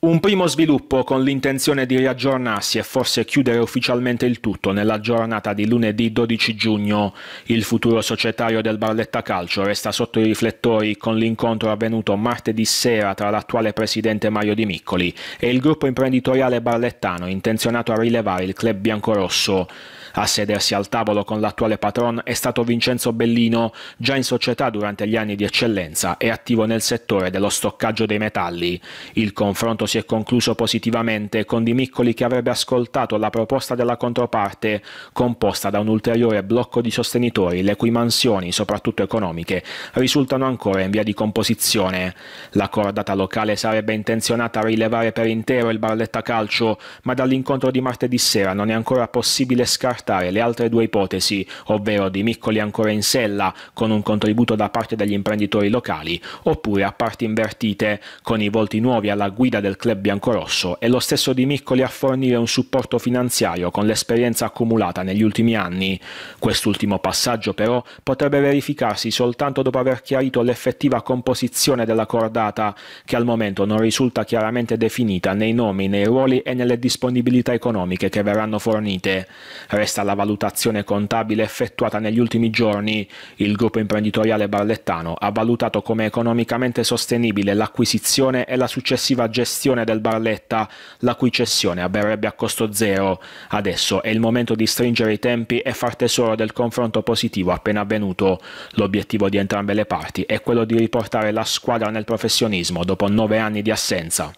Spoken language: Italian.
Un primo sviluppo con l'intenzione di riaggiornarsi e forse chiudere ufficialmente il tutto nella giornata di lunedì 12 giugno. Il futuro societario del Barletta Calcio resta sotto i riflettori con l'incontro avvenuto martedì sera tra l'attuale presidente Mario Di Miccoli e il gruppo imprenditoriale barlettano intenzionato a rilevare il club biancorosso. A sedersi al tavolo con l'attuale patron è stato Vincenzo Bellino, già in società durante gli anni di eccellenza e attivo nel settore dello stoccaggio dei metalli. Il confronto si è concluso positivamente con Di Miccoli che avrebbe ascoltato la proposta della controparte composta da un ulteriore blocco di sostenitori le cui mansioni, soprattutto economiche, risultano ancora in via di composizione. La cordata locale sarebbe intenzionata a rilevare per intero il Barletta Calcio, ma dall'incontro di martedì sera non è ancora possibile scartare le altre due ipotesi, ovvero Di Miccoli ancora in sella con un contributo da parte degli imprenditori locali, oppure a parti invertite con i volti nuovi alla guida del club biancorosso è lo stesso di Miccoli a fornire un supporto finanziario con l'esperienza accumulata negli ultimi anni. Quest'ultimo passaggio però potrebbe verificarsi soltanto dopo aver chiarito l'effettiva composizione della cordata, che al momento non risulta chiaramente definita nei nomi, nei ruoli e nelle disponibilità economiche che verranno fornite. Resta la valutazione contabile effettuata negli ultimi giorni. Il gruppo imprenditoriale barlettano ha valutato come economicamente sostenibile l'acquisizione e la successiva gestione gestione del Barletta, la cui cessione avverrebbe a costo zero. Adesso è il momento di stringere i tempi e far tesoro del confronto positivo appena avvenuto. L'obiettivo di entrambe le parti è quello di riportare la squadra nel professionismo dopo nove anni di assenza.